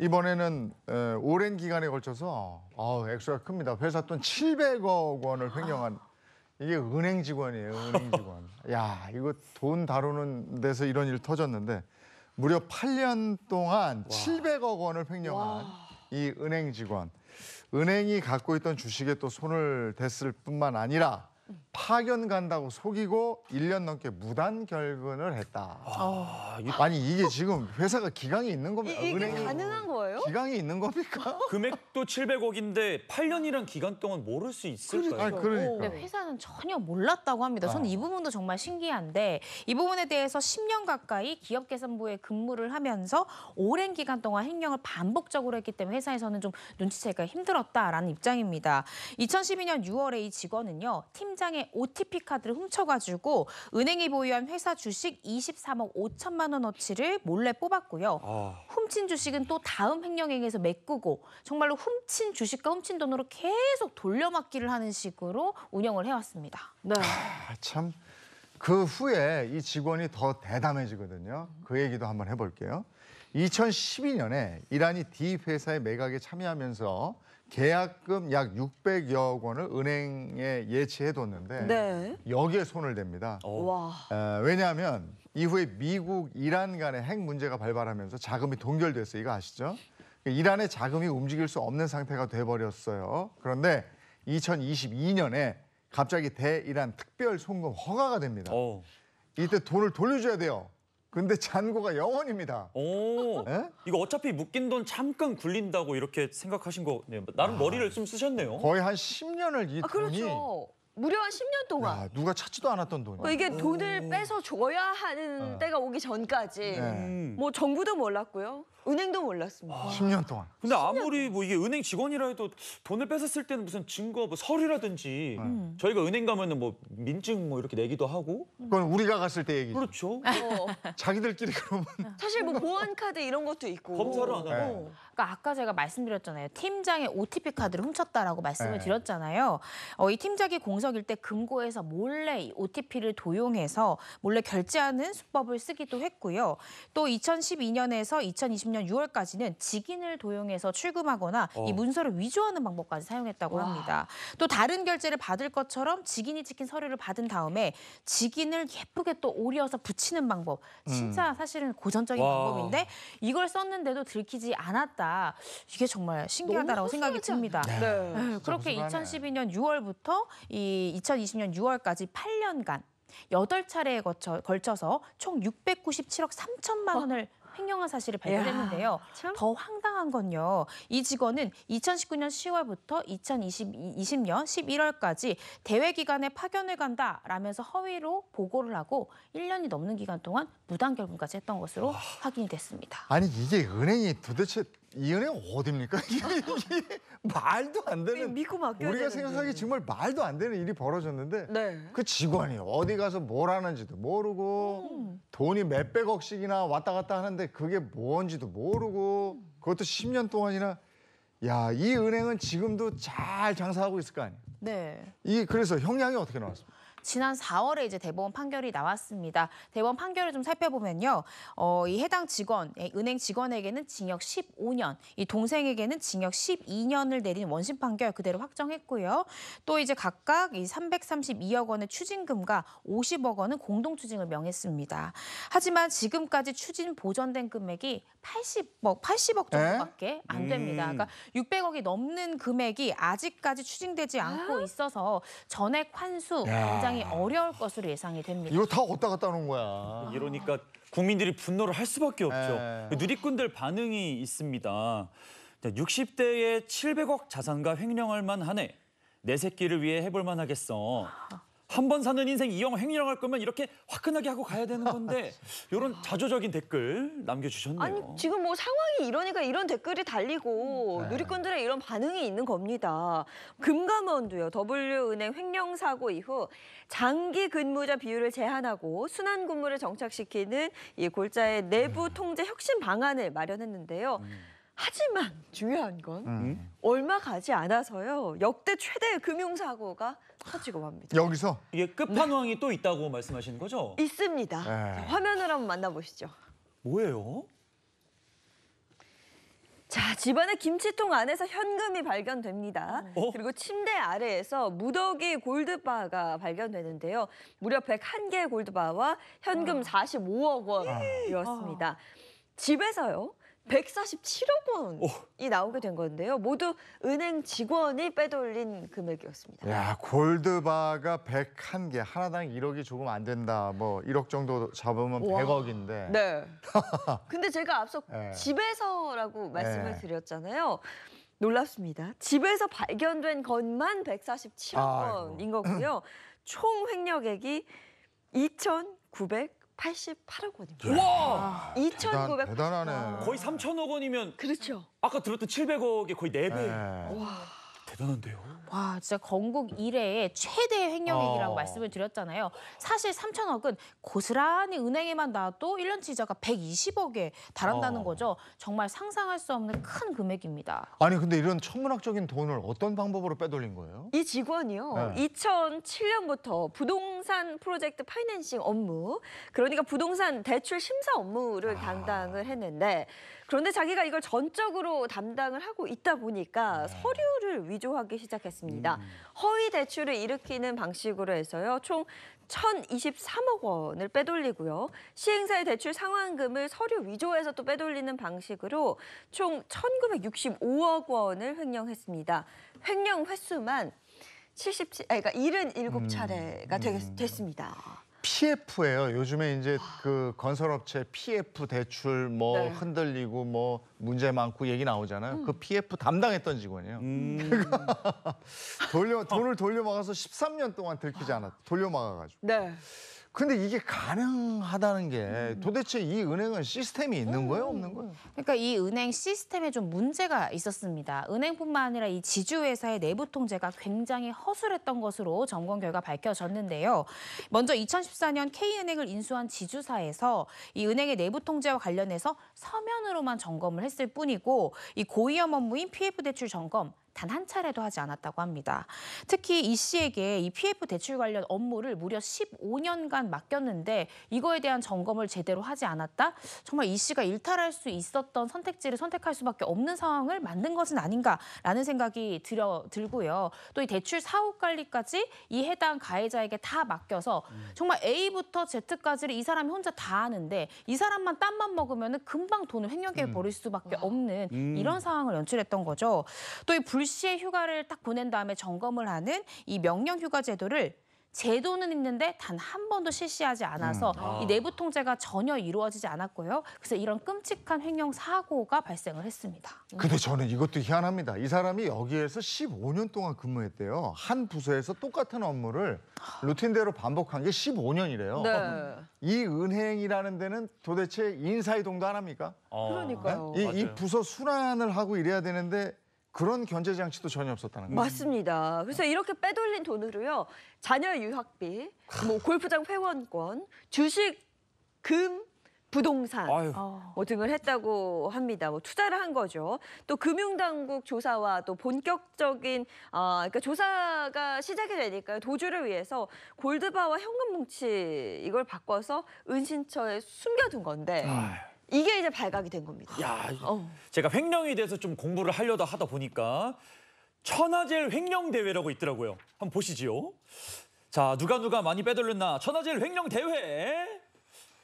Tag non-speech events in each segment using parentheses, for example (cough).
이번에는 에, 오랜 기간에 걸쳐서 아, 액수가 큽니다. 회사 돈 700억 원을 횡령한 이게 은행 직원이에요. 은행 직원. (laughs) 야 이거 돈 다루는 데서 이런 일 터졌는데 무려 8년 동안 700억 원을 횡령한 이 은행 직원. 은행이 갖고 있던 주식에 또 손을 댔을 뿐만 아니라 파견 간다고 속이고 1년 넘게 무단 결근을 했다. 아, 아니 이게 지금 회사가 기강이 있는 겁니까? 이, 게 은행이 가능한 거예요? 기강이 있는 겁니까? (laughs) 금액도 700억인데 8년이란 기간 동안 모를 수 있을까요? 아니 그러니까. 회사는 전혀 몰랐다고 합니다. 저는 아. 이 부분도 정말 신기한데 이 부분에 대해서 10년 가까이 기업개선부에 근무를 하면서 오랜 기간 동안 행령을 반복적으로 했기 때문에 회사에서는 좀 눈치채기가 힘들었다라는 입장입니다. 2012년 6월에 이 직원은요 팀장의 OTP 카드를 훔쳐가지고 은행이 보유한 회사 주식 23억 5천만 원어치를 몰래 뽑았고요. 아... 훔친 주식은 또 다음 횡령행에서 메꾸고 정말로 훔친 주식과 훔친 돈으로 계속 돌려막기를 하는 식으로 운영을 해왔습니다. 네. 아, 참. 그 후에 이 직원이 더 대담해지거든요. 그 얘기도 한번 해볼게요. 2012년에 이란이 D 회사의 매각에 참여하면서 계약금 약 600여억 원을 은행에 예치해뒀는데 네. 여기에 손을 댑니다. 어, 왜냐하면 이후에 미국, 이란 간의 핵 문제가 발발하면서 자금이 동결됐어요. 이거 아시죠? 이란의 자금이 움직일 수 없는 상태가 돼버렸어요. 그런데 2022년에 갑자기 대이란 특별 송금 허가가 됩니다. 오. 어. 이때 돈을 돌려줘야 돼요. 근데 잔고가 영원입니다 오, 예? 이거 어차피 묶인 돈 잠깐 굴린다고 이렇게 생각하신 거 네, 나름 아. 머리를 좀 쓰셨네요. 거의 한 10년을 이 아, 돈이 그렇죠. 무려 한 10년 동안. 야, 누가 찾지도 않았던 돈이. 어, 이게 돈을 빼서 줘야 하는 어. 때가 오기 전까지 네. 음. 뭐 정부도 몰랐고요. 은행도 몰랐습니다. 10년 아, 동안. 근데 아무리 뭐 이게 은행 직원이라 해도 돈을 뺏었을 때는 무슨 증거 뭐 서류라든지 네. 음. 저희가 은행 가면은 뭐 민증 뭐 이렇게 내기도 하고 그건 우리가 갔을 때 얘기죠. 그렇죠. 어, (laughs) 자기들끼리 그러면 사실 뭐 보안 카드 이런 것도 있고. 검사를 안 하고. 네. 그러니까 아까 제가 말씀드렸잖아요. 팀장의 OTP 카드를 훔쳤다라고 말씀을 네. 드렸잖아요. 어, 이 팀장이 공석일 때 금고에서 몰래 OTP를 도용해서 몰래 결제하는 수법을 쓰기도 했고요. 또 2012년에서 2020년 2020년 6월까지는 직인을 도용해서 출금하거나 어. 이 문서를 위조하는 방법까지 사용했다고 와. 합니다. 또 다른 결제를 받을 것처럼 직인이 찍힌 서류를 받은 다음에 직인을 예쁘게 또 오려서 붙이는 방법. 진짜 음. 사실은 고전적인 와. 방법인데 이걸 썼는데도 들키지 않았다. 이게 정말 신기하다라고 생각이 듭니다. 네. 네. 네. 그렇게 2012년 6월부터 이 2020년 6월까지 8년간 여덟 차례에 걸쳐, 걸쳐서 총 697억 3천만 원을 어? 횡령한 사실을발견했는데요 참. 더 황당한 건요. 이 직원은 2019년 10월부터 2020년 11월까지 대회 기간에 파견을 간다 라면서 허위로 보고를 하고 1년이 넘는 기간 동안 무단 결분까지 했던 것으로 확인이 됐습니다. 아니 이게 은행이 도대체 이 은행 어딥니까? (laughs) 말도 안 되는 믿고 우리가 되는데. 생각하기 정말 말도 안 되는 일이 벌어졌는데 네. 그 직원이 어디 가서 뭘 하는지도 모르고 음. 돈이 몇백억씩이나 왔다 갔다 하는데 그게 뭔지도 모르고 그것도 10년 동안이나 야, 이 은행은 지금도 잘 장사하고 있을 거 아니에요. 네. 이 그래서 형량이 어떻게 나왔습니까? 지난 4월에 이제 대법원 판결이 나왔습니다. 대법원 판결을 좀 살펴보면요. 어, 이 해당 직원, 예, 은행 직원에게는 징역 15년, 이 동생에게는 징역 12년을 내린 원심 판결 그대로 확정했고요. 또 이제 각각 이 332억 원의 추징금과 50억 원은 공동 추징을 명했습니다. 하지만 지금까지 추징 보전된 금액이 80억, 80억 정도밖에 네? 안 됩니다. 음. 그러니까 600억이 넘는 금액이 아직까지 추징되지 않고 아? 있어서 전액 환수 굉장히 굉장히 어려울 것으로 예상이 됩니다. 이거 다 어디다 갖다 놓은 거야. 이러니까 국민들이 분노를 할 수밖에 없죠. 에. 네. 누리꾼들 반응이 있습니다. 60대의 700억 자산과 횡령할 만하네. 내 새끼를 위해 해볼 만하겠어. 한번 사는 인생 이영 횡령할 거면 이렇게 화끈하게 하고 가야 되는 건데 이런 (laughs) 자조적인 댓글 남겨주셨네요. 아니 지금 뭐 상황이 이러니까 이런 댓글이 달리고 네. 누리꾼들의 이런 반응이 있는 겁니다. 금감원도요. W은행 횡령 사고 이후 장기 근무자 비율을 제한하고 순환 근무를 정착시키는 이 골자의 내부 음. 통제 혁신 방안을 마련했는데요. 음. 하지만 중요한 건 음. 얼마 가지 않아서요. 역대 최대 금융사고가 터지고 맙니다. 여기서 이게 끝판왕이 또 있다고 말씀하시는 거죠? 있습니다. 자, 화면으로 한번 만나보시죠. 뭐예요? 자, 집안의 김치통 안에서 현금이 발견됩니다. 어? 그리고 침대 아래에서 무더기 골드바가 발견되는데요. 무려 101개의 골드바와 현금 45억 아. 원이었습니다. 아. 집에서요. 147억 원이 나오게 된 건데요. 모두 은행 직원이 빼돌린 금액이었습니다. 야, 골드바가 101개, 하나당 1억이 조금 안 된다. 뭐 1억 정도 잡으면 와. 100억인데. 네. (laughs) 근데 제가 앞서 네. 집에서라고 말씀을 네. 드렸잖아요. 놀랍습니다. 집에서 발견된 것만 147억 아이고. 원인 거고요. 총 횡령액이 2,900 88억 원입니다. 우와! 2,900. 아, 대단, 대단하네. 거의 3 0 0 0억 원이면 그렇죠. 아까 들었던 700억의 거의 4배. 네. 와. 대단한데요. 와 진짜 건국 이래의 최대 횡령액이라고 아. 말씀을 드렸잖아요. 사실 3천억은 고스란히 은행에만 나도 1년치 이자가 120억에 달한다는 아. 거죠. 정말 상상할 수 없는 큰 금액입니다. 아니 근데 이런 천문학적인 돈을 어떤 방법으로 빼돌린 거예요? 이 직원이요. 네. 2007년부터 부동산 프로젝트 파이낸싱 업무, 그러니까 부동산 대출 심사 업무를 아. 담당을 했는데 그런데 자기가 이걸 전적으로 담당을 하고 있다 보니까 네. 서류를 위조하기 시작했습니다. 음. 허위 대출을 일으키는 방식으로 해서요. 총 1,023억 원을 빼돌리고요. 시행사의 대출 상환금을 서류 위조해서 또 빼돌리는 방식으로 총 1,965억 원을 횡령했습니다. 횡령 횟수만 77, 아니, 그러니까 77차례가 음, 되겠, 됐습니다. PF예요. 요즘에 이제 아. 그 건설업체 PF 대출 뭐 네. 흔들리고 뭐 문제 많고 얘기 나오잖아요. 음. 그 PF 담당했던 직원이에요. 음. (laughs) 돌려 돈을 돌려 막아서 13년 동안 들키지 않았. 돌려 막아가지고. 네. 근데 이게 가능하다는 게 도대체 이 은행은 시스템이 있는 거예요? 음. 없는 거예요? 그러니까 이 은행 시스템에 좀 문제가 있었습니다. 은행뿐만 아니라 이 지주회사의 내부 통제가 굉장히 허술했던 것으로 점검 결과 밝혀졌는데요. 먼저 2014년 K은행을 인수한 지주사에서 이 은행의 내부 통제와 관련해서 서면으로만 점검을 했을 뿐이고 이 고위험 업무인 PF 대출 점검 단한 차례도 하지 않았다고 합니다. 특히 이 씨에게 이 PF 대출 관련 업무를 무려 15년간 맡겼는데 이거에 대한 점검을 제대로 하지 않았다? 정말 이 씨가 일탈할 수 있었던 선택지를 선택할 수밖에 없는 상황을 만든 것은 아닌가라는 생각이 들어, 들고요. 또 이 대출 사후 관리까지 이 해당 가해자에게 다 맡겨서 음. 정말 A부터 Z까지를 이 사람이 혼자 다 하는데 이 사람만 땀만 먹으면 금방 돈을 횡령해 음. 버릴 수밖에 아. 없는 음. 이런 상황을 연출했던 거죠. 또이불 일시의 휴가를 딱 보낸 다음에 점검을 하는 이 명령 휴가 제도를 제도는 있는데 단 한 번도 실시하지 않아서 음. 아. 이 내부 통제가 전혀 이루어지지 않았고요. 그래서 이런 끔찍한 횡령 사고가 발생을 했습니다. 음. 근데 저는 이것도 희한합니다. 이 사람이 여기에서 15년 동안 근무했대요. 한 부서에서 똑같은 업무를 루틴대로 반복한 게 15년이래요. 네. 이 은행이라는 데는 도대체 인사이동도 안 합니까? 아. 그러니까요. 네? 이, 이 부서 순환을 하고 이래야 되는데 그런 견제 장치도 전혀 없었다는 거예요. 맞습니다. 그래서 네. 이렇게 빼돌린 돈으로요. 자녀 유학비, 뭐 골프장 회원권, 주식, 금, 부동산 어, 뭐 등을 했다고 합니다. 뭐 투자를 한 거죠. 또 금융당국 조사와 또 본격적인 아 그러니까 조사가 시작이 되니까 도주를 위해서 골드바와 현금 뭉치 이걸 바꿔서 은신처에 숨겨둔 건데. 아유. 이게 이제 발각이 된 겁니다. 야, 어. 제가 횡령에 대해서 좀 공부를 하려다 하다 보니까 천하제일 횡령 대회라고 있더라고요. 한번 보시지요. 자, 누가 누가 많이 빼돌렸나 천하제일 횡령 대회.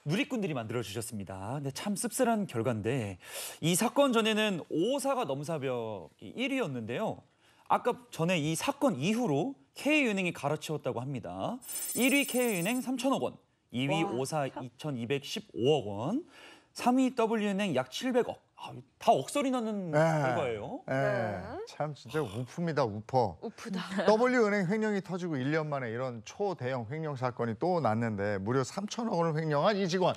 누리꾼들이 만들어주셨습니다. 근데 참 씁쓸한 결과인데 이 사건 전에는 오사가 넘사벽이 1위였는데요. 아까 전에 이 사건 이후로 K은행이 갈아치웠다고 합니다. 1위 K은행 3천억 원, 2위 와, 오사 2,215억 원, 3위 W은행 약 700억. 아, 다 억설이 나는 예. 결과예요. 예, 네. 참 진짜 우프입니다 우퍼. 우프다. W은행 (laughs) 횡령이 터지고 1년 만에 이런 초대형 횡령 사건이 또 났는데 무려 3천억 원을 횡령한 이 직원.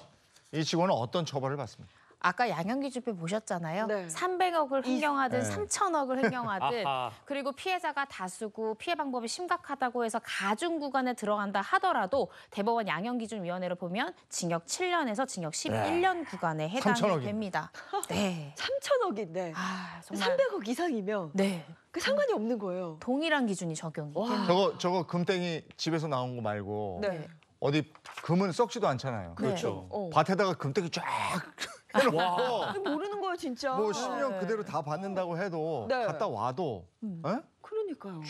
이 직원은 어떤 처벌을 받습니까? 아까 양현기 주표 보셨잖아요. 네. 300억을 횡령하든 네. 3천억을 횡령하든 그리고 피해자가 다수고 피해 방법이 심각하다고 해서 가중 구간에 들어간다 하더라도 대법원 양형기준위원회를 보면 징역 7년에서 징역 11년 네. 구간에 해당이 3천억이. 됩니다. (laughs) 네. 3천억인데 아, 정말. 300억 이상이면 네. 그 상관이 없는 거예요. 동일한 기준이 적용이 됩니다. 저거 저거 금땡이 집에서 나온 거 말고 네. 네. 어디 금은 썩지도 않잖아요. 그렇죠. 네. 어. 밭에다가 금땡이 쫙 아, 와. 모르는 거예요, 진짜. 뭐 10년 그대로 다 받는다고 해도 네. 갔다 와도 에? 음. 예? 그러니까요.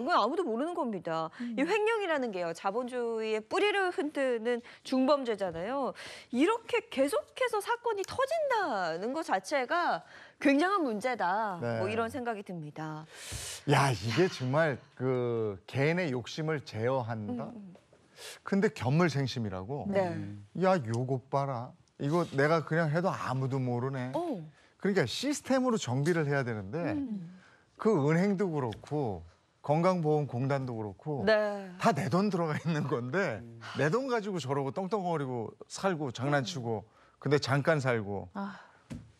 이건 아무도 모르는 겁니다. 이 음. 횡령이라는 게요. 자본주의의 뿌리를 흔드는 중범죄잖아요. 이렇게 계속해서 사건이 터진다는 것 자체가 굉장한 문제다. 네. 뭐 이런 생각이 듭니다. 야 이게 정말 그 개인의 욕심을 제어한다. 음, 근데 견물생심이라고. 네. 야 요것 봐라. 이거 내가 그냥 해도 아무도 모르네. 오. 어. 그러니까 시스템으로 정비를 해야 되는데 음. 그 은행도 그렇고 건강보험공단도 그렇고 네. 다내 돈 들어가 있는 건데 음. 내돈 가지고 저러고 떵떵거리고 살고 장난치고 근데 잠깐 살고 아.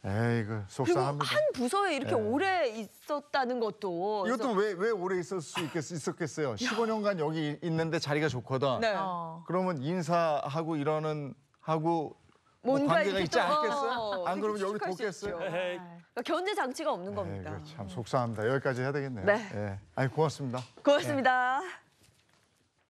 에이 그 속상합니다. 한 부서에 이렇게 네. 오래 있었다는 것도 이것도 왜 왜 오래 있을 수 있겠, 있었겠어요. 15년간 여기 있는데 자리가 좋거든. 네. 어. 그러면 인사하고 이러는 하고 뭐 뭔가 관계가 있지 않겠어요? 어, 안 그러면 여기 돕겠어요? 네. 그러니까 견제 장치가 없는 겁니다. 그 참 속상합니다. 여기까지 해야 되겠네요. 네. 예. 아니 고맙습니다. 고맙습니다. 예.